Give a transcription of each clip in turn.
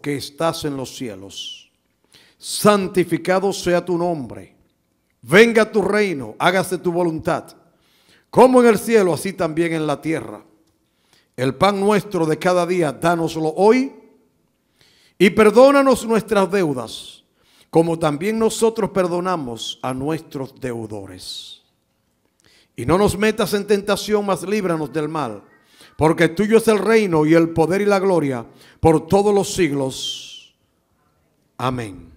que estás en los cielos, santificado sea tu nombre, venga tu reino, hágase tu voluntad, como en el cielo, así también en la tierra. El pan nuestro de cada día, danoslo hoy y perdónanos nuestras deudas, como también nosotros perdonamos a nuestros deudores. Y no nos metas en tentación, mas líbranos del mal porque tuyo es el reino y el poder y la gloria por todos los siglos. Amén.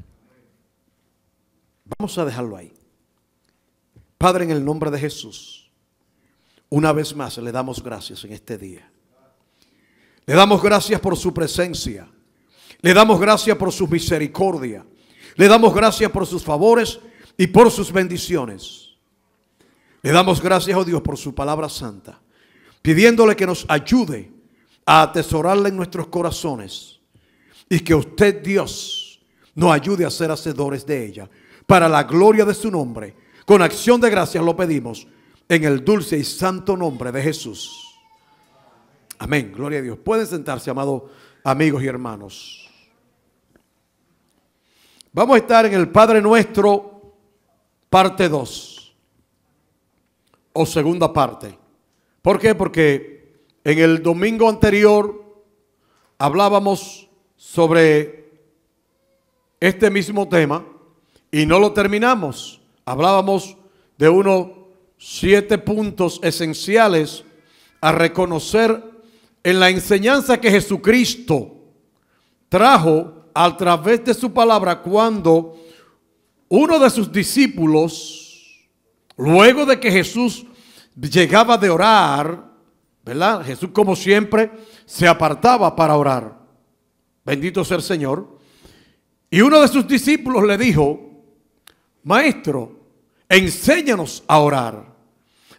Vamos a dejarlo ahí. Padre, en el nombre de Jesús, una vez más le damos gracias en este día. Le damos gracias por su presencia. Le damos gracias por su misericordia. Le damos gracias por sus favores y por sus bendiciones. Le damos gracias, oh Dios, por su palabra santa pidiéndole que nos ayude a atesorarla en nuestros corazones y que usted, Dios, nos ayude a ser hacedores de ella. Para la gloria de su nombre, con acción de gracias lo pedimos en el dulce y santo nombre de Jesús. Amén, gloria a Dios. Pueden sentarse, amados amigos y hermanos. Vamos a estar en el Padre Nuestro, parte 2, o segunda parte. ¿Por qué? Porque en el domingo anterior hablábamos sobre este mismo tema y no lo terminamos. Hablábamos de unos siete puntos esenciales a reconocer en la enseñanza que Jesucristo trajo a través de su palabra cuando uno de sus discípulos, luego de que Jesús llegaba de orar, ¿verdad? Jesús como siempre se apartaba para orar. Bendito sea el Señor. Y uno de sus discípulos le dijo, Maestro, enséñanos a orar.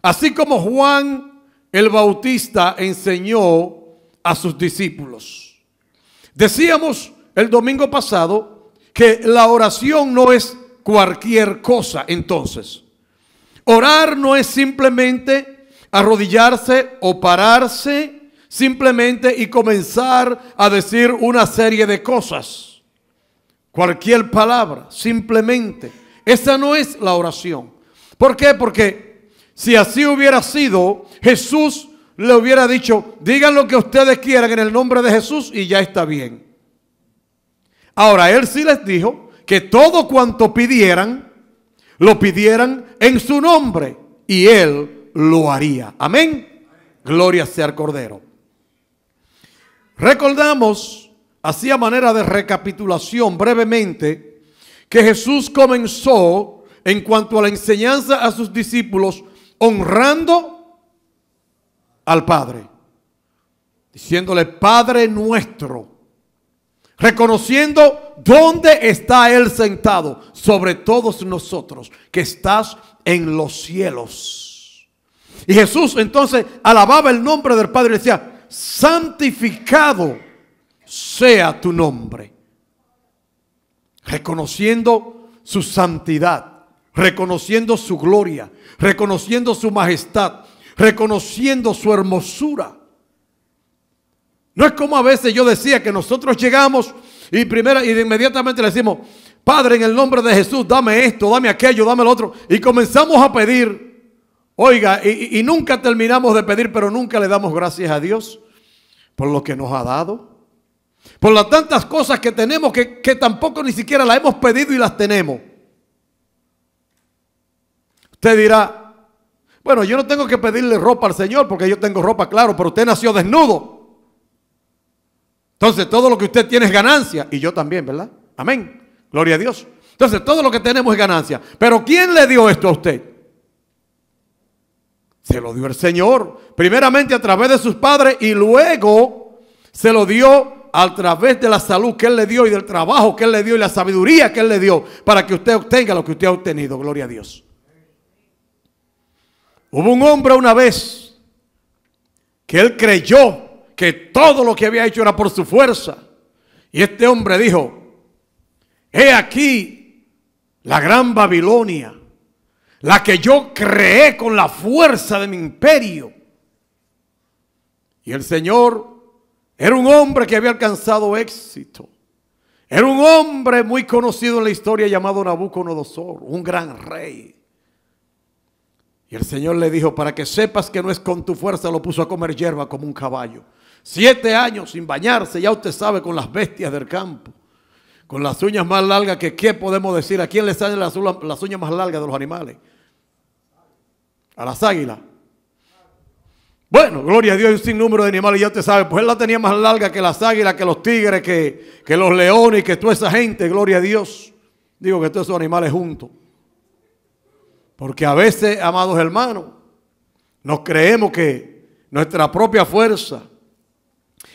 Así como Juan el Bautista enseñó a sus discípulos. Decíamos el domingo pasado que la oración no es cualquier cosa entonces. Orar no es simplemente arrodillarse o pararse simplemente y comenzar a decir una serie de cosas. Cualquier palabra, simplemente. Esa no es la oración. ¿Por qué? Porque si así hubiera sido, Jesús le hubiera dicho, digan lo que ustedes quieran en el nombre de Jesús y ya está bien. Ahora, él sí les dijo que todo cuanto pidieran, lo pidieran en su nombre y Él lo haría. Amén. Gloria sea al Cordero. Recordamos, así a manera de recapitulación brevemente, que Jesús comenzó en cuanto a la enseñanza a sus discípulos honrando al Padre, diciéndole Padre nuestro, reconociendo ¿dónde está Él sentado? Sobre todos nosotros que estás en los cielos. Y Jesús entonces alababa el nombre del Padre y decía, santificado sea tu nombre. Reconociendo su santidad, reconociendo su gloria, reconociendo su majestad, reconociendo su hermosura. No es como a veces yo decía que nosotros llegamos y, primero, y inmediatamente le decimos, Padre, en el nombre de Jesús, dame esto, dame aquello, dame lo otro. Y comenzamos a pedir. Oiga, y, nunca terminamos de pedir, pero nunca le damos gracias a Dios por lo que nos ha dado. Por las tantas cosas que tenemos que, que tampoco ni siquiera las hemos pedido y las tenemos. Usted dirá, bueno, yo no tengo que pedirle ropa al Señor porque yo tengo ropa, claro, pero usted nació desnudo. Entonces todo lo que usted tiene es ganancia y yo también, ¿verdad? Amén. Gloria a Dios. Entonces todo lo que tenemos es ganancia. Pero ¿quién le dio esto a usted? Se lo dio el Señor, primeramente a través de sus padres y luego se lo dio a través de la salud que Él le dio y del trabajo que Él le dio y la sabiduría que Él le dio para que usted obtenga lo que usted ha obtenido. Gloria a Dios. Hubo un hombre una vez que Él creyó que todo lo que había hecho era por su fuerza. Y este hombre dijo, he aquí la gran Babilonia, la que yo creé con la fuerza de mi imperio. Y el Señor era un hombre que había alcanzado éxito. Era un hombre muy conocido en la historia llamado Nabucodonosor, un gran rey. Y el Señor le dijo, para que sepas que no es con tu fuerza, lo puso a comer hierba como un caballo. Siete años sin bañarse, ya usted sabe, con las bestias del campo. Con las uñas más largas que qué podemos decir. ¿A quién le salen las, uñas más largas de los animales? A las águilas. Bueno, gloria a Dios, sin número de animales, ya usted sabe, pues él la tenía más larga que las águilas, que los tigres, que, que los leones, que toda esa gente, gloria a Dios. Digo que todos esos animales juntos. Porque a veces, amados hermanos, nos creemos que nuestra propia fuerza,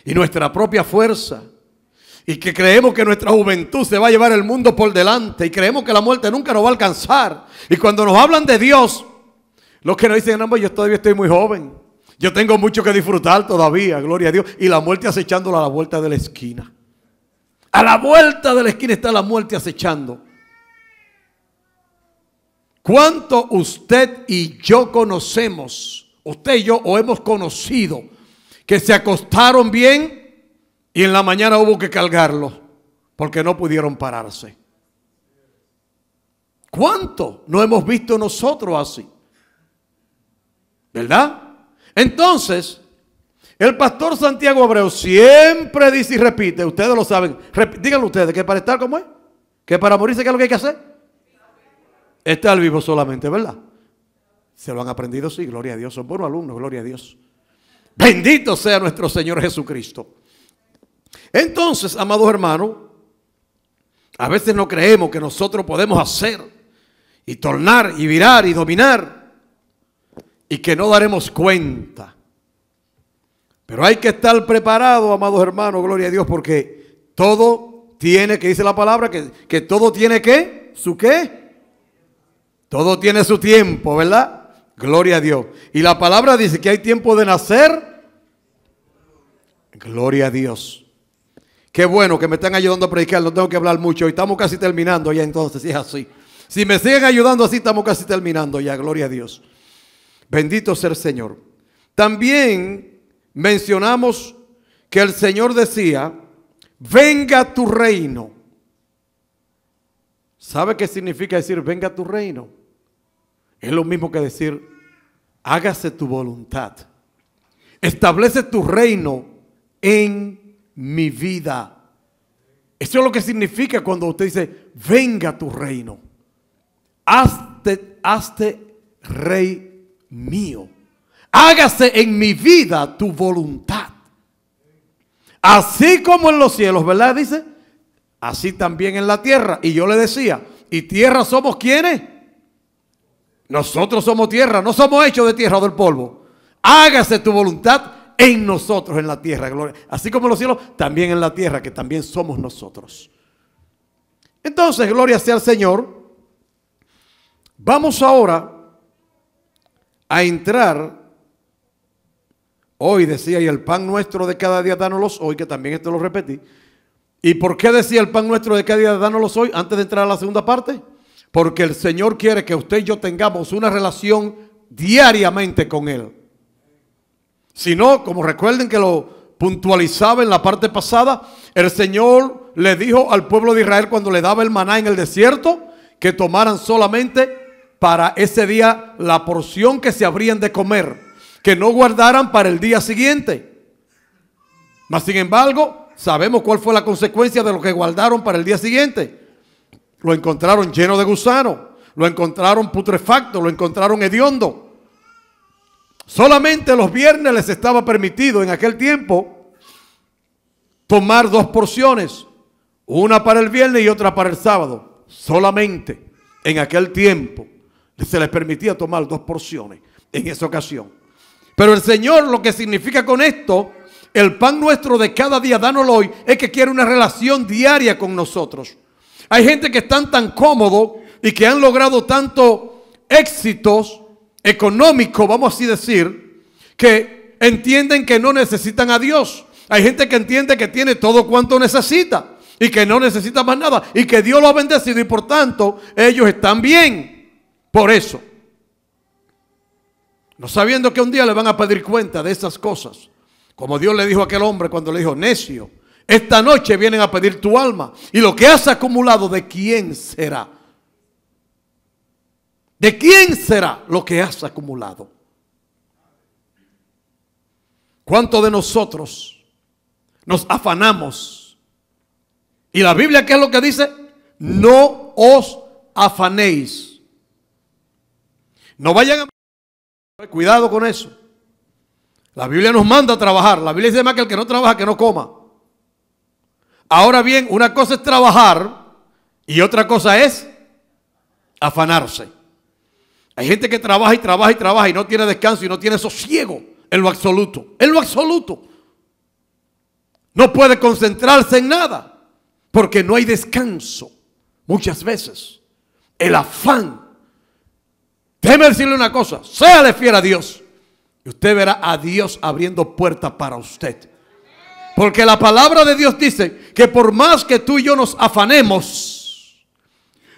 y nuestra propia fuerza. Y que creemos que nuestra juventud se va a llevar el mundo por delante. Y creemos que la muerte nunca nos va a alcanzar. Y cuando nos hablan de Dios, los que nos dicen, no, yo todavía estoy muy joven. Yo tengo mucho que disfrutar todavía, gloria a Dios. Y la muerte acechándola a la vuelta de la esquina. A la vuelta de la esquina está la muerte acechando. ¿Cuánto usted y yo conocemos? Usted y yo o hemos conocido que se acostaron bien y en la mañana hubo que cargarlo porque no pudieron pararse. ¿Cuánto no hemos visto nosotros así? ¿Verdad? Entonces, el pastor Santiago Abreu siempre dice y repite, ustedes lo saben, díganlo ustedes, que para estar como es, que para morirse, ¿qué es lo que hay que hacer? Estar vivo solamente, ¿verdad? Se lo han aprendido, sí, gloria a Dios, son buenos alumnos, gloria a Dios. Bendito sea nuestro Señor Jesucristo. Entonces, amados hermanos, a veces no creemos que nosotros podemos hacer y tornar y virar y dominar y que no daremos cuenta. Pero hay que estar preparado, amados hermanos, gloria a Dios, porque todo tiene, que dice la palabra, que, que todo tiene que, su qué, todo tiene su tiempo, ¿verdad? Gloria a Dios. Y la palabra dice que hay tiempo de nacer. Gloria a Dios. Qué bueno que me están ayudando a predicar. No tengo que hablar mucho. Hoy estamos casi terminando ya entonces. Si es así. Si me siguen ayudando así, estamos casi terminando ya. Gloria a Dios. Bendito sea el Señor. También mencionamos que el Señor decía, venga tu reino. ¿Sabe qué significa decir venga tu reino? Es lo mismo que decir, hágase tu voluntad. Establece tu reino en mi vida. Eso es lo que significa cuando usted dice, venga tu reino. Hazte, hazte rey mío. Hágase en mi vida tu voluntad. Así como en los cielos, ¿verdad? Dice, así también en la tierra. Y yo le decía, ¿y tierra somos quiénes? Nosotros somos tierra, no somos hechos de tierra o del polvo. Hágase tu voluntad en nosotros, en la tierra. Gloria. Así como en los cielos, también en la tierra, que también somos nosotros. Entonces, gloria sea al Señor. Vamos ahora a entrar. Hoy decía, y el pan nuestro de cada día dánoslo hoy, que también esto lo repetí. ¿Y por qué decía el pan nuestro de cada día los hoy antes de entrar a la segunda parte? Porque el Señor quiere que usted y yo tengamos una relación diariamente con Él. Si no, como recuerden que lo puntualizaba en la parte pasada, el Señor le dijo al pueblo de Israel cuando le daba el maná en el desierto que tomaran solamente para ese día la porción que se habrían de comer, que no guardaran para el día siguiente. Mas sin embargo, sabemos cuál fue la consecuencia de lo que guardaron para el día siguiente. Lo encontraron lleno de gusano, lo encontraron putrefacto, lo encontraron hediondo. Solamente los viernes les estaba permitido en aquel tiempo tomar dos porciones, una para el viernes y otra para el sábado. Solamente en aquel tiempo se les permitía tomar dos porciones en esa ocasión. Pero el Señor lo que significa con esto, el pan nuestro de cada día, dánoslo hoy, es que quiere una relación diaria con nosotros. Hay gente que están tan cómodos y que han logrado tanto éxitos económicos, vamos así decir, que entienden que no necesitan a Dios. Hay gente que entiende que tiene todo cuanto necesita y que no necesita más nada y que Dios lo ha bendecido y por tanto ellos están bien. Por eso, no sabiendo que un día le van a pedir cuenta de esas cosas, como Dios le dijo a aquel hombre cuando le dijo, necio, esta noche vienen a pedir tu alma. Y lo que has acumulado, ¿de quién será? ¿De quién será lo que has acumulado? Cuánto de nosotros nos afanamos? Y la Biblia, ¿qué es lo que dice? No os afanéis. No vayan a... Cuidado con eso. La Biblia nos manda a trabajar. La Biblia dice más que el que no trabaja, que no coma. Ahora bien, una cosa es trabajar y otra cosa es afanarse. Hay gente que trabaja y trabaja y trabaja y no tiene descanso y no tiene sosiego en lo absoluto. En lo absoluto. No puede concentrarse en nada porque no hay descanso. Muchas veces el afán. Déjeme decirle una cosa, séale fiel a Dios y usted verá a Dios abriendo puertas para usted. Porque la palabra de Dios dice que por más que tú y yo nos afanemos,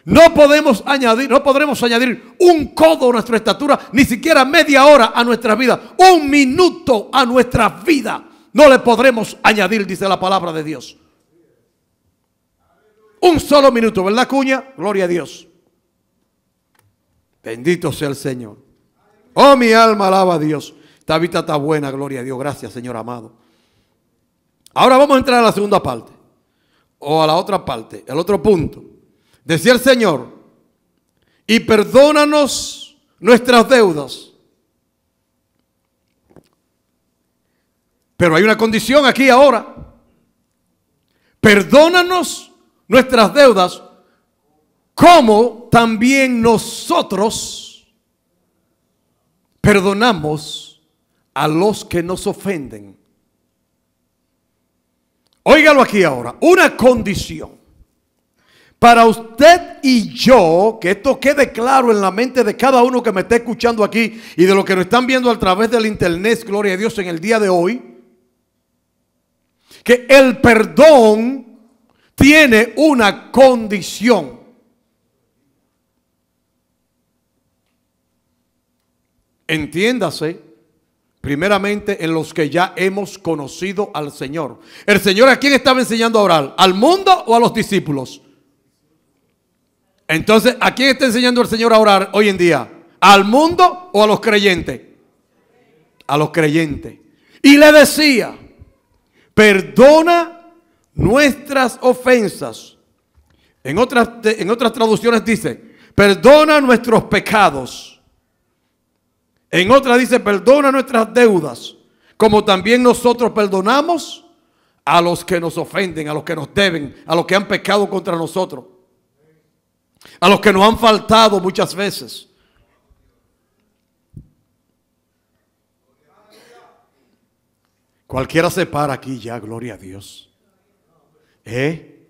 no podemos añadir, no podremos añadir un codo a nuestra estatura, ni siquiera media hora a nuestra vida, un minuto a nuestra vida. No le podremos añadir, dice la palabra de Dios. Un solo minuto, ¿verdad, cuña? Gloria a Dios. Bendito sea el Señor. Oh, mi alma alaba a Dios. Esta vida está buena, gloria a Dios. Gracias, Señor amado. Ahora vamos a entrar a la segunda parte. O a la otra parte, al otro punto. Decía el Señor, y perdónanos nuestras deudas. Pero hay una condición aquí ahora. Perdónanos nuestras deudas como también nosotros perdonamos a los que nos ofenden. Óigalo aquí ahora, una condición. Para usted y yo, que esto quede claro en la mente de cada uno que me está escuchando aquí y de los que nos están viendo a través del internet, gloria a Dios, en el día de hoy, que el perdón tiene una condición. Entiéndase Primeramente en los que ya hemos conocido al Señor. ¿El Señor a quién estaba enseñando a orar? ¿Al mundo o a los discípulos? Entonces, ¿a quién está enseñando el Señor a orar hoy en día? ¿Al mundo o a los creyentes? A los creyentes. Y le decía, perdona nuestras ofensas. En otras, en otras traducciones dice, perdona nuestros pecados en otra dice, perdona nuestras deudas, como también nosotros perdonamos a los que nos ofenden, a los que nos deben, a los que han pecado contra nosotros, a los que nos han faltado muchas veces. Cualquiera se para aquí ya, gloria a Dios. ¿Eh?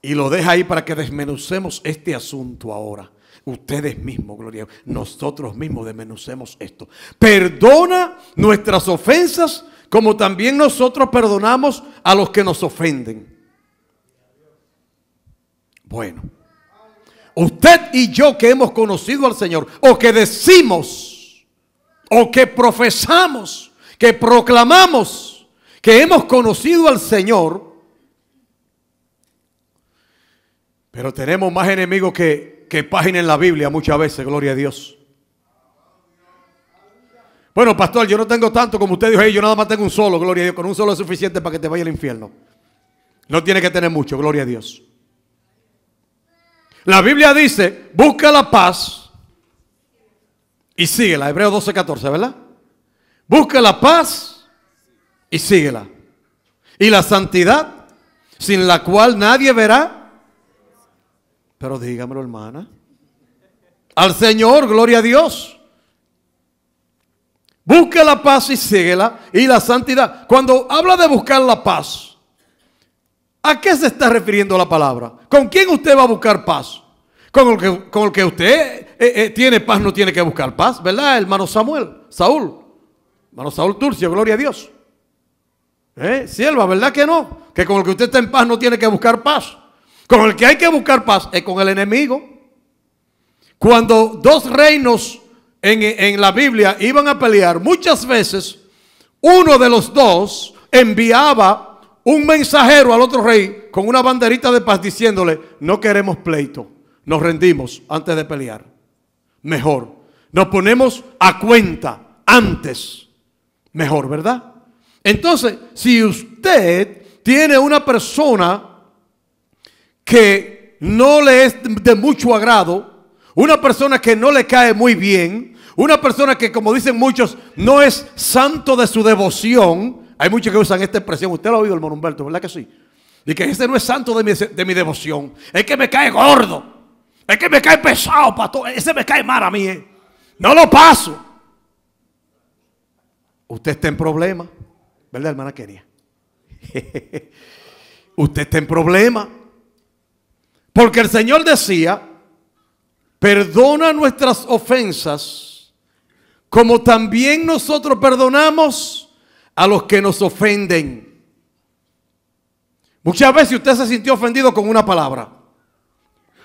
Y lo deja ahí para que desmenucemos este asunto ahora. Ustedes mismos, gloria, nosotros mismos desmenucemos esto. Perdona nuestras ofensas como también nosotros perdonamos a los que nos ofenden. Bueno, usted y yo que hemos conocido al Señor, o que decimos, o que profesamos, que proclamamos que hemos conocido al Señor, pero tenemos más enemigos que que página en la Biblia muchas veces, gloria a Dios. Bueno, pastor, yo no tengo tanto como usted dijo, yo nada más tengo un solo, gloria a Dios. Con un solo es suficiente para que te vaya al infierno. No tiene que tener mucho, gloria a Dios. La Biblia dice, busca la paz y síguela. Hebreo 12, 14, ¿verdad? Busca la paz y síguela. Y la santidad, sin la cual nadie verá pero dígamelo, hermana. Al Señor, gloria a Dios. Busca la paz y síguela y la santidad. Cuando habla de buscar la paz, ¿a qué se está refiriendo la palabra? ¿Con quién usted va a buscar paz? Con el que, con el que usted eh, eh, tiene paz no tiene que buscar paz, ¿verdad? Hermano Samuel, Saúl. Hermano Saúl Turcio, gloria a Dios. ¿Eh? Sierva, ¿verdad que no? Que con el que usted está en paz no tiene que buscar paz. Con el que hay que buscar paz es con el enemigo. Cuando dos reinos en, la Biblia iban a pelear, muchas veces uno de los dos enviaba un mensajero al otro rey con una banderita de paz diciéndole, no queremos pleito, nos rendimos antes de pelear. Mejor, nos ponemos a cuenta antes. Mejor, ¿verdad? Entonces, si usted tiene una persona que no le es de mucho agrado, una persona que no le cae muy bien, una persona que, como dicen muchos, no es santo de su devoción. Hay muchos que usan esta expresión. Usted lo ha oído, hermano Humberto, ¿verdad que sí? Y que ese no es santo de mi, devoción. Es que me cae gordo. Es que me cae pesado, pastor. Ese me cae mal a mí. Eh. No lo paso. Usted está en problema. ¿Verdad, hermana quería Usted está en problema. Porque el Señor decía, perdona nuestras ofensas, como también nosotros perdonamos a los que nos ofenden. Muchas veces usted se sintió ofendido con una palabra.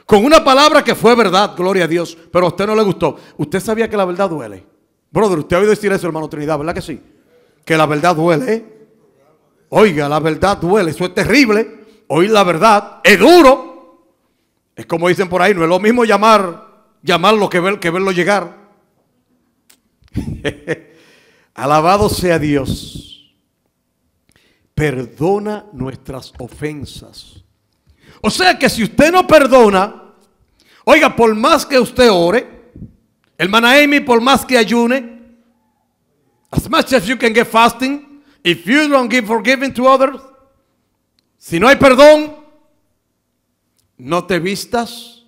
Con una palabra que fue verdad, gloria a Dios, pero a usted no le gustó. Usted sabía que la verdad duele. Brother, usted ha oído decir eso, hermano Trinidad, ¿verdad que sí? Que la verdad duele. Oiga, la verdad duele, eso es terrible. Oír la verdad es duro. Es como dicen por ahí, no es lo mismo llamar, llamarlo que, ver, que verlo llegar. Alabado sea Dios. Perdona nuestras ofensas. O sea que si usted no perdona, oiga, por más que usted ore, hermana Amy, por más que ayune, as much as you can get fasting, if you don't give forgiveness to others, si no hay perdón, no te vistas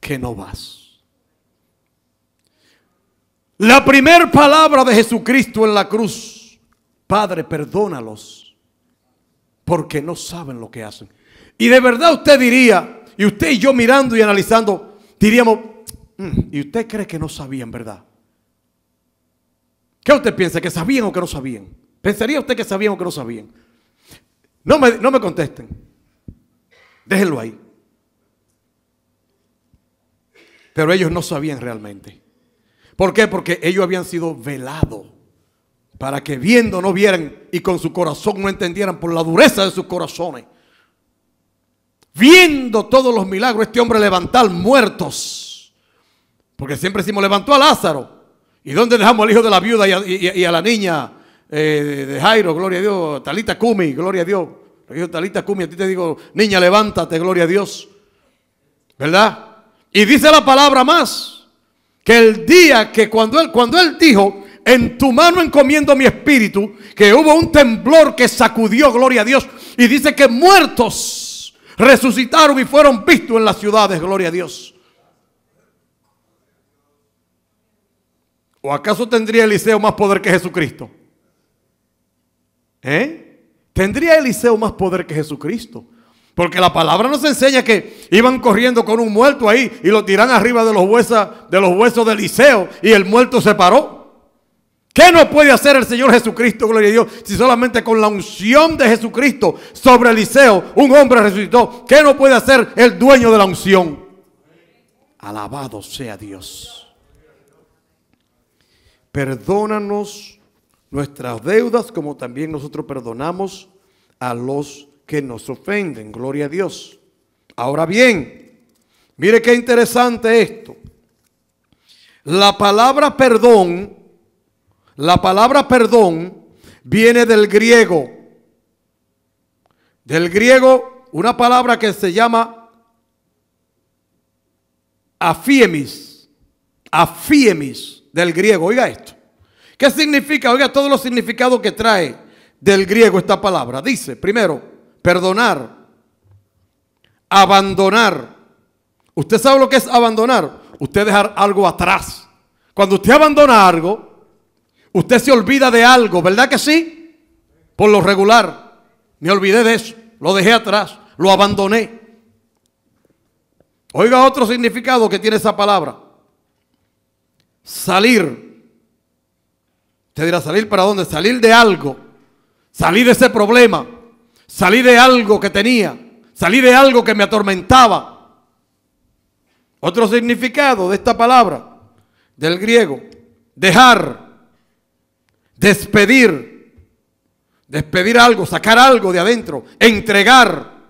que no vas. La primer palabra de Jesucristo en la cruz, Padre, perdónalos, porque no saben lo que hacen. Y de verdad usted diría, y usted y yo mirando y analizando, diríamos, mm, ¿y usted cree que no sabían, verdad? ¿Qué usted piensa? ¿Que sabían o que no sabían? ¿Pensaría usted que sabían o que no sabían? No me, no me contesten. Déjenlo ahí. Pero ellos no sabían realmente. ¿Por qué? Porque ellos habían sido velados para que viendo no vieran y con su corazón no entendieran por la dureza de sus corazones. Viendo todos los milagros, este hombre levantar muertos. Porque siempre decimos, levantó a Lázaro. ¿Y dónde dejamos al hijo de la viuda y a, la niña eh, de Jairo? Gloria a Dios. Talita Kumi, gloria a Dios. Yo, Talita Cumi, a ti te digo, niña, levántate, gloria a Dios. ¿Verdad? Y dice la palabra más, que el día que cuando él, cuando él dijo, en tu mano encomiendo mi espíritu, que hubo un temblor que sacudió, gloria a Dios, y dice que muertos resucitaron y fueron vistos en las ciudades, gloria a Dios. ¿O acaso tendría Eliseo más poder que Jesucristo? ¿Eh? ¿Tendría Eliseo más poder que Jesucristo? Porque la palabra nos enseña que iban corriendo con un muerto ahí y lo tiran arriba de los, huesos, de los huesos Eliseo y el muerto se paró. ¿Qué no puede hacer el Señor Jesucristo, gloria a Dios, si solamente con la unción de Jesucristo sobre Eliseo un hombre resucitó? ¿Qué no puede hacer el dueño de la unción? Alabado sea Dios. Perdónanos nuestras deudas como también nosotros perdonamos a los que nos ofenden. Gloria a Dios. Ahora bien, mire qué interesante esto. La palabra perdón, la palabra perdón viene del griego. Del griego, una palabra que se llama afiemis. Afiemis del griego, oiga esto. ¿Qué significa? Oiga, todos los significados que trae del griego esta palabra. Dice, primero, perdonar, abandonar. ¿Usted sabe lo que es abandonar? Usted dejar algo atrás. Cuando usted abandona algo, usted se olvida de algo, ¿verdad que sí? Por lo regular, me olvidé de eso, lo dejé atrás, lo abandoné. Oiga otro significado que tiene esa palabra. Salir Usted dirá, ¿salir para dónde? Salir de algo. Salir de ese problema. Salir de algo que tenía. Salir de algo que me atormentaba. Otro significado de esta palabra, del griego, dejar, despedir, despedir algo, sacar algo de adentro, entregar.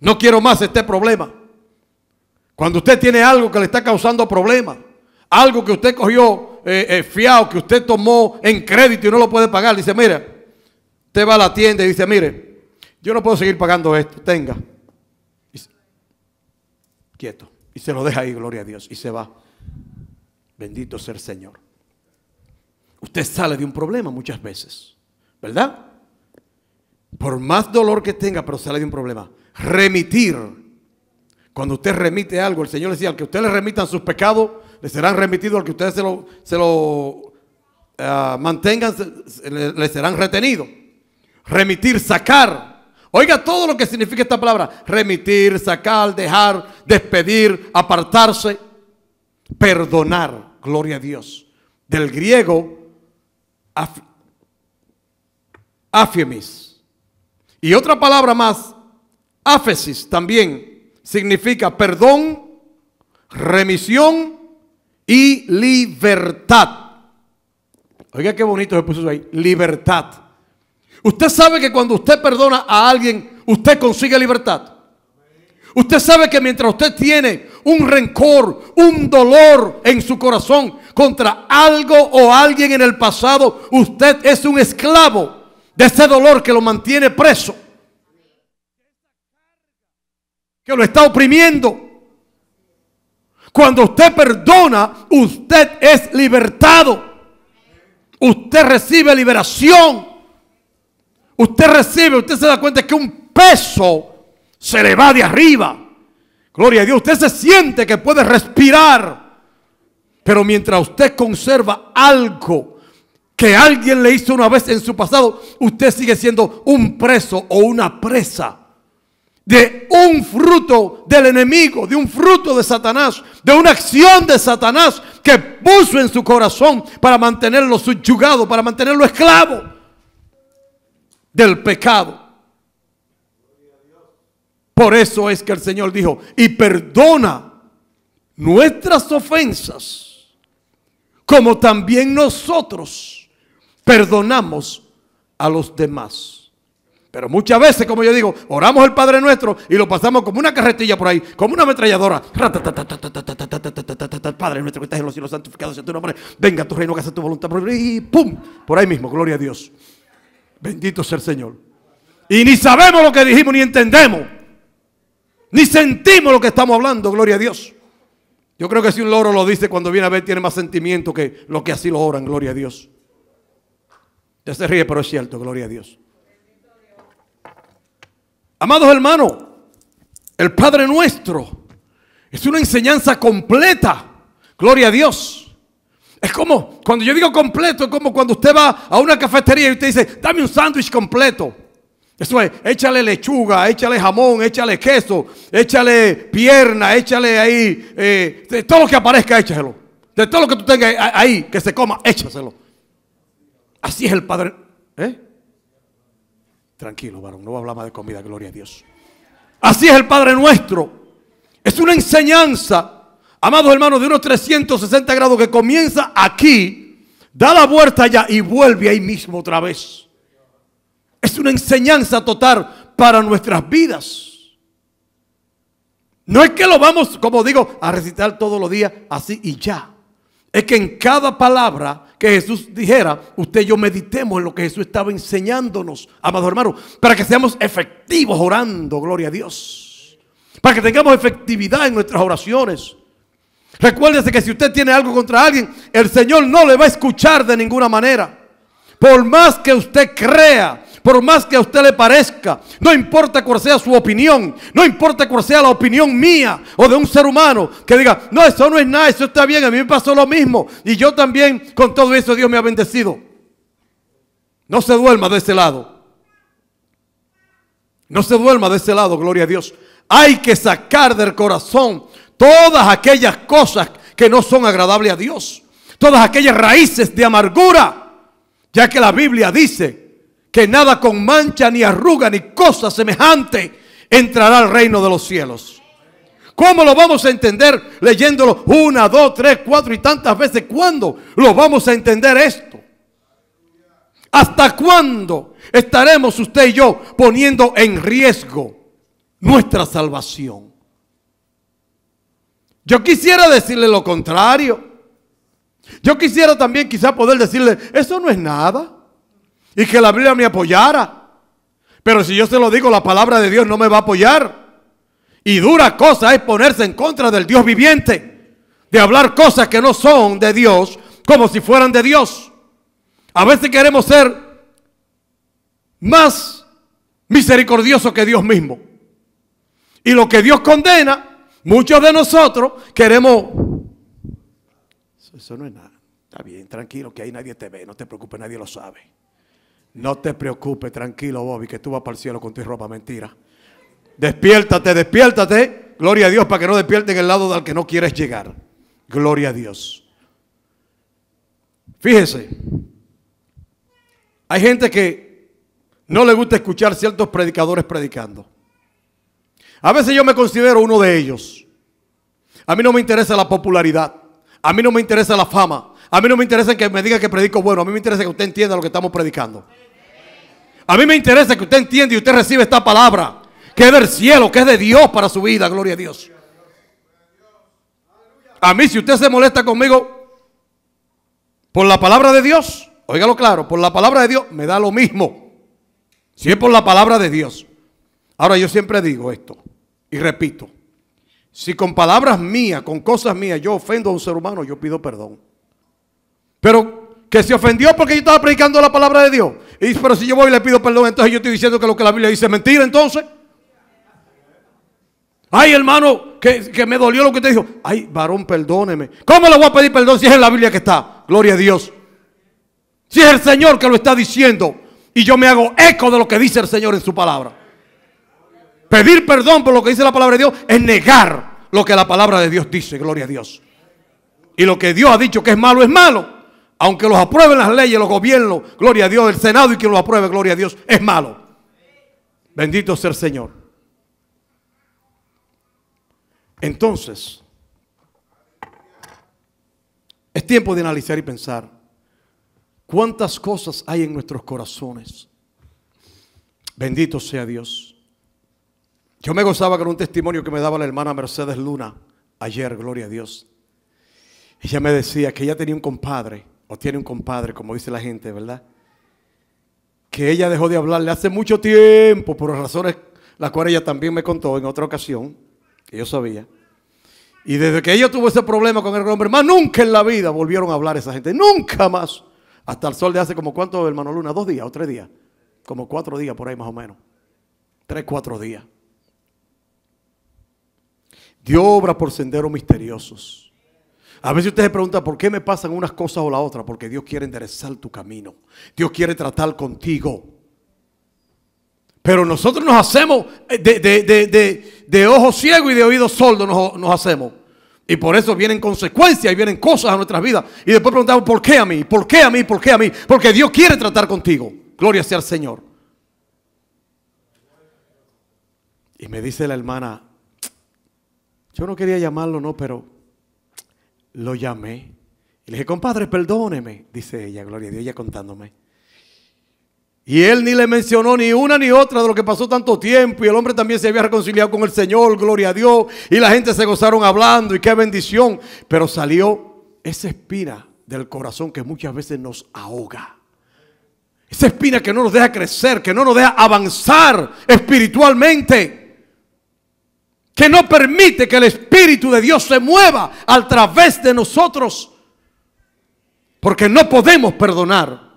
No quiero más este problema. Cuando usted tiene algo que le está causando problemas, algo que usted cogió eh, eh fiado que usted tomó en crédito y no lo puede pagar, dice, mire usted va a la tienda y dice, mire, yo no puedo seguir pagando esto, tenga. quieto. Y se lo deja ahí, gloria a Dios, y se va. Bendito sea el Señor. Usted sale de un problema muchas veces, ¿verdad? Por más dolor que tenga, pero sale de un problema. Remitir. Cuando usted remite algo, el Señor le decía, al que usted le remitan sus pecados, le serán remitidos al que ustedes se lo, ah, mantengan, le, serán retenidos. Remitir, sacar. Oiga todo lo que significa esta palabra. Remitir, sacar, dejar, despedir, apartarse, perdonar. Gloria a Dios. Del griego, af, Y otra palabra más, áfesis también, significa perdón, remisión y libertad. Oiga, qué bonito se puso ahí. Libertad. Usted sabe que cuando usted perdona a alguien, usted consigue libertad. Usted sabe que mientras usted tiene un rencor, un dolor en su corazón contra algo o alguien en el pasado, usted es un esclavo de ese dolor que lo mantiene preso, que lo está oprimiendo. Cuando usted perdona, usted es libertado. Usted recibe liberación. Usted recibe, usted se da cuenta que un peso se le va de arriba. Gloria a Dios, usted se siente que puede respirar. Pero mientras usted conserva algo que alguien le hizo una vez en su pasado, usted sigue siendo un preso o una presa de un fruto del enemigo, de un fruto de Satanás, de una acción de Satanás que puso en su corazón para mantenerlo subyugado, para mantenerlo esclavo del pecado. Por eso es que el Señor dijo, y perdona nuestras ofensas, como también nosotros perdonamos a los demás. Pero muchas veces, como yo digo, oramos el Padre Nuestro y lo pasamos como una carretilla por ahí, como una ametralladora. Padre nuestro que estás en los cielos, santificados tu nombre. Venga tu reino, que hace tu voluntad. Por ahí mismo, gloria a Dios. Bendito sea el Señor. Y ni sabemos lo que dijimos, ni entendemos. Ni sentimos lo que estamos hablando, gloria a Dios. Yo creo que si un loro lo dice cuando viene a ver, tiene más sentimiento que lo que así lo oran, gloria a Dios. Te se ríe, pero es cierto, gloria a Dios. Amados hermanos, el Padre nuestro es una enseñanza completa. Gloria a Dios. Es como, cuando yo digo completo, es como cuando usted va a una cafetería y usted dice, dame un sándwich completo. Eso es, échale lechuga, échale jamón, échale queso, échale pierna, échale ahí, eh, de todo lo que aparezca, échaselo. De todo lo que tú tengas ahí, que se coma, échaselo. Así es el Padre. ¿eh? Tranquilo, varón, no voy a hablar más de comida, gloria a Dios. Así es el Padre nuestro. Es una enseñanza, amados hermanos, de unos 360 grados que comienza aquí, da la vuelta allá y vuelve ahí mismo otra vez. Es una enseñanza total para nuestras vidas. No es que lo vamos, como digo, a recitar todos los días así y ya. Es que en cada palabra que Jesús dijera, usted y yo meditemos en lo que Jesús estaba enseñándonos, amado hermano, para que seamos efectivos orando, gloria a Dios. Para que tengamos efectividad en nuestras oraciones. Recuérdese que si usted tiene algo contra alguien, el Señor no le va a escuchar de ninguna manera. Por más que usted crea por más que a usted le parezca, no importa cuál sea su opinión, no importa cuál sea la opinión mía o de un ser humano que diga, no, eso no es nada, eso está bien, a mí me pasó lo mismo y yo también con todo eso Dios me ha bendecido. No se duerma de ese lado. No se duerma de ese lado, gloria a Dios. Hay que sacar del corazón todas aquellas cosas que no son agradables a Dios. Todas aquellas raíces de amargura. Ya que la Biblia dice que nada con mancha ni arruga ni cosa semejante entrará al reino de los cielos. ¿Cómo lo vamos a entender leyéndolo una, dos, tres, cuatro y tantas veces? ¿Cuándo lo vamos a entender esto? ¿Hasta cuándo estaremos usted y yo poniendo en riesgo nuestra salvación? Yo quisiera decirle lo contrario. Yo quisiera también quizá poder decirle, eso no es nada y que la Biblia me apoyara. Pero si yo se lo digo, la palabra de Dios no me va a apoyar. Y dura cosa es ponerse en contra del Dios viviente, de hablar cosas que no son de Dios como si fueran de Dios. A veces queremos ser más misericordiosos que Dios mismo. Y lo que Dios condena, muchos de nosotros queremos... Eso no es nada. Está bien, tranquilo, que ahí nadie te ve, no te preocupes, nadie lo sabe. No te preocupes, tranquilo, Bobby, que tú vas para el cielo con tu ropa mentira. Despiértate, despiértate. Gloria a Dios para que no en el lado del que no quieres llegar. Gloria a Dios. Fíjese, hay gente que no le gusta escuchar ciertos predicadores predicando. A veces yo me considero uno de ellos. A mí no me interesa la popularidad. A mí no me interesa la fama. A mí no me interesa que me diga que predico bueno. A mí me interesa que usted entienda lo que estamos predicando. A mí me interesa que usted entienda y usted reciba esta palabra. Que es del cielo, que es de Dios para su vida. Gloria a Dios. A mí, si usted se molesta conmigo por la palabra de Dios, óigalo claro, por la palabra de Dios me da lo mismo. Si es por la palabra de Dios. Ahora yo siempre digo esto y repito. Si con palabras mías, con cosas mías, yo ofendo a un ser humano, yo pido perdón. Pero que se ofendió porque yo estaba predicando la palabra de Dios. Y dice, pero si yo voy y le pido perdón, entonces yo estoy diciendo que lo que la Biblia dice es mentira, entonces. Ay, hermano, que, me dolió lo que usted dijo. Ay, varón, perdóneme. ¿Cómo le voy a pedir perdón si es en la Biblia que está? Gloria a Dios. Si es el Señor que lo está diciendo. Y yo me hago eco de lo que dice el Señor en su palabra. Pedir perdón por lo que dice la palabra de Dios es negar lo que la palabra de Dios dice. Gloria a Dios. Y lo que Dios ha dicho que es malo es malo aunque los aprueben las leyes, los gobiernos, gloria a Dios, el Senado y quien lo apruebe, gloria a Dios, es malo. Bendito sea el Señor. Entonces, es tiempo de analizar y pensar cuántas cosas hay en nuestros corazones. Bendito sea Dios. Yo me gozaba con un testimonio que me daba la hermana Mercedes Luna ayer, gloria a Dios. Ella me decía que ella tenía un compadre o tiene un compadre, como dice la gente, ¿verdad? Que ella dejó de hablarle hace mucho tiempo, por razones las cuales ella también me contó en otra ocasión, que yo sabía. Y desde que ella tuvo ese problema con el hombre, más nunca en la vida volvieron a hablar esa gente, nunca más. Hasta el sol de hace como cuánto, hermano Luna, dos días o tres días, como cuatro días por ahí más o menos, tres, cuatro días. Dio obra por senderos misteriosos a veces usted se pregunta por qué me pasan unas cosas o la otra, porque Dios quiere enderezar tu camino. Dios quiere tratar contigo. Pero nosotros nos hacemos de, de, de, ojo ciego y de oído sordo nos, nos hacemos. Y por eso vienen consecuencias y vienen cosas a nuestras vidas. Y después preguntamos, ¿por qué a mí? ¿Por qué a mí? ¿Por qué a mí? Porque Dios quiere tratar contigo. Gloria sea al Señor. Y me dice la hermana, yo no quería llamarlo, no, pero lo llamé. Y le dije, compadre, perdóneme, dice ella, gloria a Dios, ella contándome. Y él ni le mencionó ni una ni otra de lo que pasó tanto tiempo. Y el hombre también se había reconciliado con el Señor, gloria a Dios. Y la gente se gozaron hablando y qué bendición. Pero salió esa espina del corazón que muchas veces nos ahoga. Esa espina que no nos deja crecer, que no nos deja avanzar espiritualmente que no permite que el Espíritu de Dios se mueva a través de nosotros. Porque no podemos perdonar.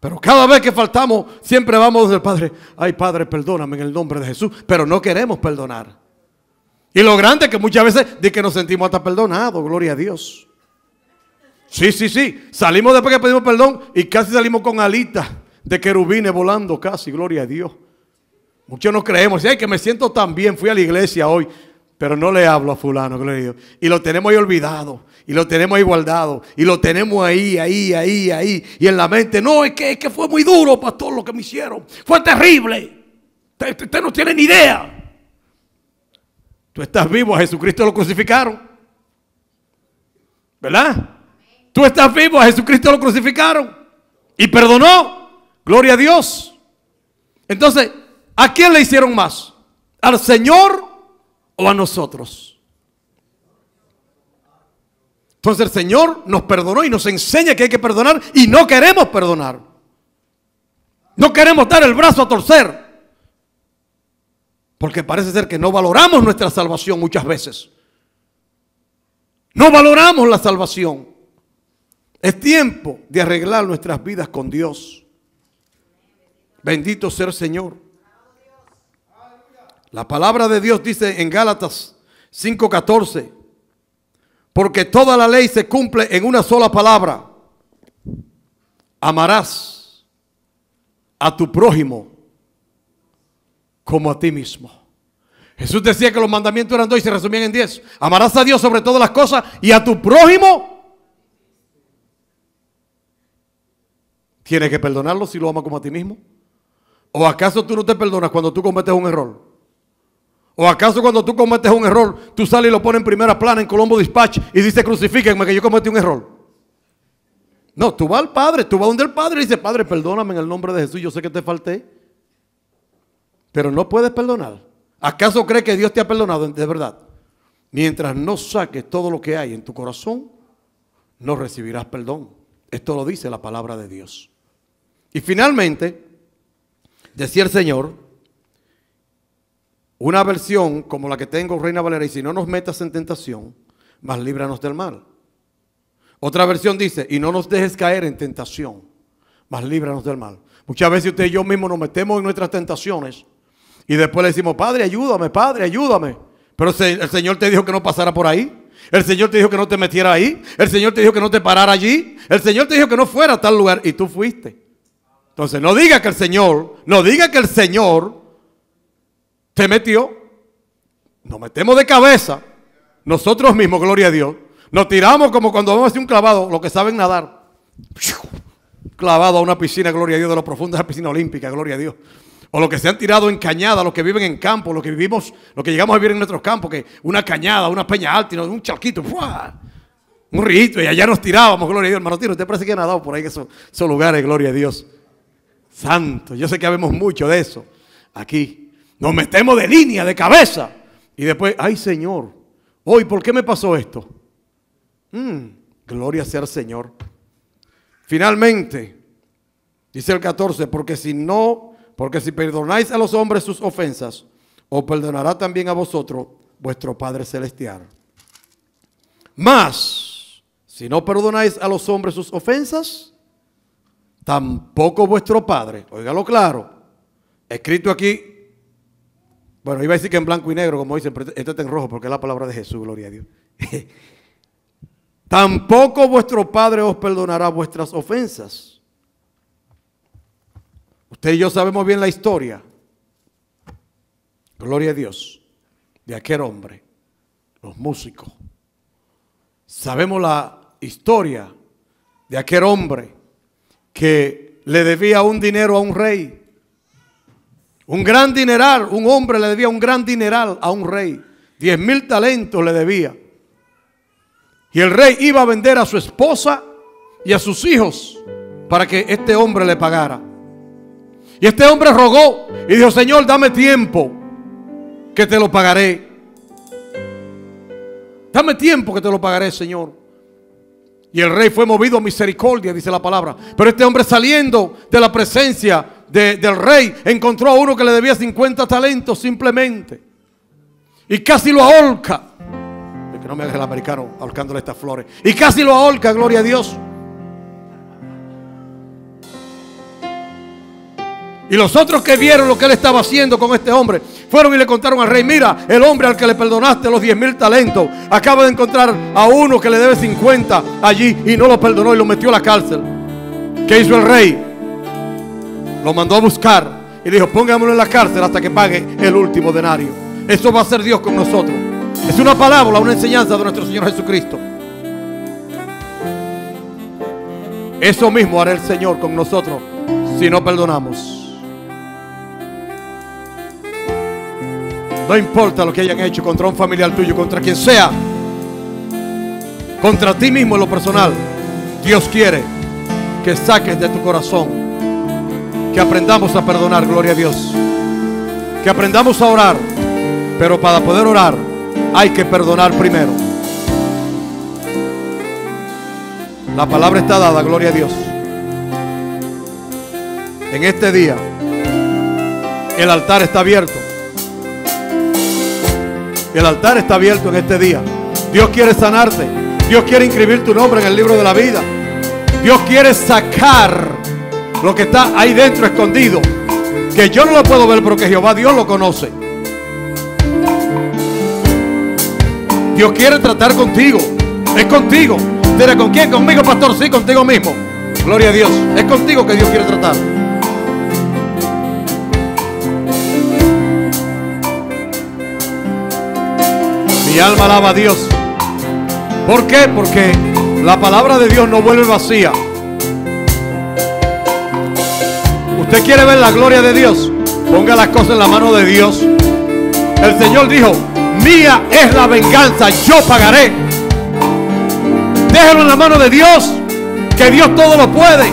Pero cada vez que faltamos, siempre vamos del Padre. Ay, Padre, perdóname en el nombre de Jesús. Pero no queremos perdonar. Y lo grande es que muchas veces de que nos sentimos hasta perdonados. Gloria a Dios. Sí, sí, sí. Salimos después que pedimos perdón y casi salimos con alitas de querubines volando casi. Gloria a Dios. Muchos no creemos, ay, que me siento tan bien, fui a la iglesia hoy, pero no le hablo a fulano, Y lo tenemos ahí olvidado, y lo tenemos ahí guardado, y lo tenemos ahí, ahí, ahí, ahí, y en la mente, no, es que, es que fue muy duro, pastor, lo que me hicieron, fue terrible. Usted, no tiene ni idea. Tú estás vivo, a Jesucristo lo crucificaron. ¿Verdad? Tú estás vivo, a Jesucristo lo crucificaron. Y perdonó. Gloria a Dios. Entonces, ¿A quién le hicieron más? ¿Al Señor o a nosotros? Entonces el Señor nos perdonó y nos enseña que hay que perdonar y no queremos perdonar. No queremos dar el brazo a torcer. Porque parece ser que no valoramos nuestra salvación muchas veces. No valoramos la salvación. Es tiempo de arreglar nuestras vidas con Dios. Bendito sea el Señor. La palabra de Dios dice en Gálatas 5:14, porque toda la ley se cumple en una sola palabra. Amarás a tu prójimo como a ti mismo. Jesús decía que los mandamientos eran dos y se resumían en diez. Amarás a Dios sobre todas las cosas y a tu prójimo. Tienes que perdonarlo si lo amas como a ti mismo. ¿O acaso tú no te perdonas cuando tú cometes un error? ¿O acaso cuando tú cometes un error, tú sales y lo pones en primera plana en Colombo Dispatch y dices, crucifíquenme que yo cometí un error? No, tú vas al Padre, tú vas donde el Padre y dices, Padre, perdóname en el nombre de Jesús, yo sé que te falté. Pero no puedes perdonar. ¿Acaso crees que Dios te ha perdonado de verdad? Mientras no saques todo lo que hay en tu corazón, no recibirás perdón. Esto lo dice la palabra de Dios. Y finalmente, decía el Señor, una versión como la que tengo, Reina Valera, y si no nos metas en tentación, más líbranos del mal. Otra versión dice, y no nos dejes caer en tentación, más líbranos del mal. Muchas veces usted y yo mismo nos metemos en nuestras tentaciones y después le decimos, Padre, ayúdame, Padre, ayúdame. Pero el Señor te dijo que no pasara por ahí. El Señor te dijo que no te metiera ahí. El Señor te dijo que no te parara allí. El Señor te dijo que no fuera a tal lugar y tú fuiste. Entonces no diga que el Señor, no diga que el Señor se metió. Nos metemos de cabeza. Nosotros mismos, gloria a Dios. Nos tiramos como cuando vamos a hacer un clavado, los que saben nadar. Clavado a una piscina, gloria a Dios, de lo profundo de la piscina olímpica, gloria a Dios. O los que se han tirado en cañada, los que viven en campo, los que vivimos, los que llegamos a vivir en nuestros campos, que una cañada, una peña alta, un charquito, un rito, y allá nos tirábamos, gloria a Dios, hermano Tiro. Usted parece que ha nadado por ahí esos, esos lugares, gloria a Dios. Santo, yo sé que habemos mucho de eso aquí. Nos metemos de línea, de cabeza. Y después, ay Señor, hoy, ¿por qué me pasó esto? Mm, gloria sea al Señor. Finalmente, dice el 14, porque si no, porque si perdonáis a los hombres sus ofensas, os perdonará también a vosotros vuestro Padre Celestial. Mas, si no perdonáis a los hombres sus ofensas, tampoco vuestro Padre, óigalo claro, escrito aquí bueno, iba a decir que en blanco y negro, como dicen, pero este, este está en rojo porque es la palabra de Jesús, gloria a Dios. Tampoco vuestro Padre os perdonará vuestras ofensas. Usted y yo sabemos bien la historia. Gloria a Dios. De aquel hombre. Los músicos. Sabemos la historia de aquel hombre que le debía un dinero a un rey un gran dineral, un hombre le debía un gran dineral a un rey. Diez mil talentos le debía. Y el rey iba a vender a su esposa y a sus hijos para que este hombre le pagara. Y este hombre rogó y dijo, Señor, dame tiempo que te lo pagaré. Dame tiempo que te lo pagaré, Señor. Y el rey fue movido a misericordia, dice la palabra. Pero este hombre saliendo de la presencia del rey encontró a uno que le debía 50 talentos simplemente. Y casi lo ahorca. que no me deje el americano ahorcándole estas flores. Y casi lo ahorca, gloria a Dios. Y los otros que vieron lo que él estaba haciendo con este hombre, fueron y le contaron al rey, mira, el hombre al que le perdonaste los 10 mil talentos, acaba de encontrar a uno que le debe 50 allí y no lo perdonó y lo metió a la cárcel. ¿Qué hizo el rey? Lo mandó a buscar y dijo, póngamelo en la cárcel hasta que pague el último denario. Eso va a ser Dios con nosotros. Es una parábola, una enseñanza de nuestro Señor Jesucristo. Eso mismo hará el Señor con nosotros si no perdonamos. No importa lo que hayan hecho contra un familiar tuyo, contra quien sea, contra ti mismo en lo personal. Dios quiere que saques de tu corazón que aprendamos a perdonar, gloria a Dios. Que aprendamos a orar. Pero para poder orar hay que perdonar primero. La palabra está dada, gloria a Dios. En este día el altar está abierto. El altar está abierto en este día. Dios quiere sanarte. Dios quiere inscribir tu nombre en el libro de la vida. Dios quiere sacar lo que está ahí dentro escondido, que yo no lo puedo ver porque Jehová Dios lo conoce. Dios quiere tratar contigo, es contigo. ¿Será con quién? Conmigo, pastor, sí, contigo mismo. Gloria a Dios, es contigo que Dios quiere tratar. Mi alma alaba a Dios. ¿Por qué? Porque la palabra de Dios no vuelve vacía. ¿Usted quiere ver la gloria de Dios? Ponga las cosas en la mano de Dios. El Señor dijo, mía es la venganza, yo pagaré. Déjelo en la mano de Dios, que Dios todo lo puede.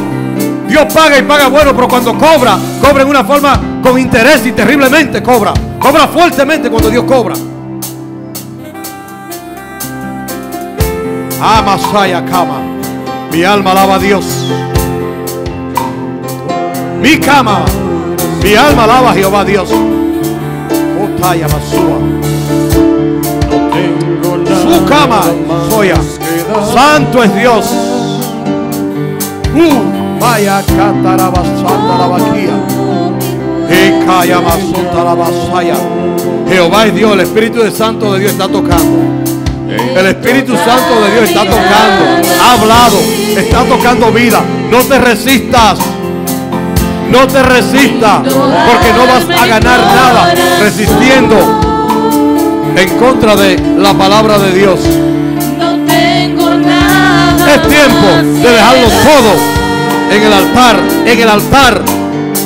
Dios paga y paga bueno, pero cuando cobra, cobra en una forma con interés y terriblemente cobra. Cobra fuertemente cuando Dios cobra. Amasaya ah, cama Mi alma alaba a Dios mi cama. Mi alma alaba Jehová Dios. Su cama, soya. Santo es Dios. Uh, vaya la Jehová es Dios, el Espíritu Santo de Dios está tocando. El Espíritu Santo de Dios está tocando, ha hablado, está tocando vida. No te resistas, no te resistas, porque no vas a ganar nada resistiendo en contra de la palabra de Dios. Es tiempo de dejarlo todo en el altar, en el altar,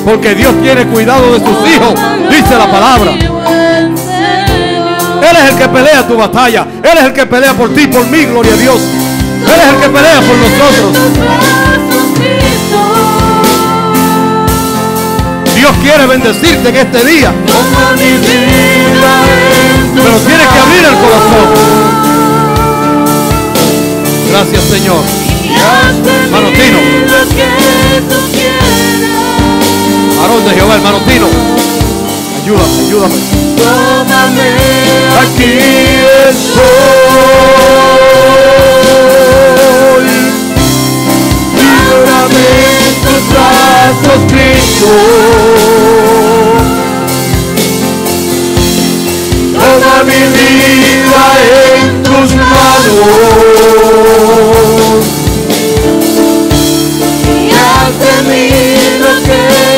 porque Dios tiene cuidado de sus hijos, dice la palabra. Él es el que pelea tu batalla. Él es el que pelea por ti, por mí, gloria a Dios. Él es el que pelea por nosotros. Dios quiere bendecirte en este día. Pero tienes que abrir el corazón. Gracias, Señor. Manotino. Tino. Varón de Jehová, hermano Ayúdame, ayúdame. aquí Cristo Toda mi vida en tus manos. Y hazme mí lo que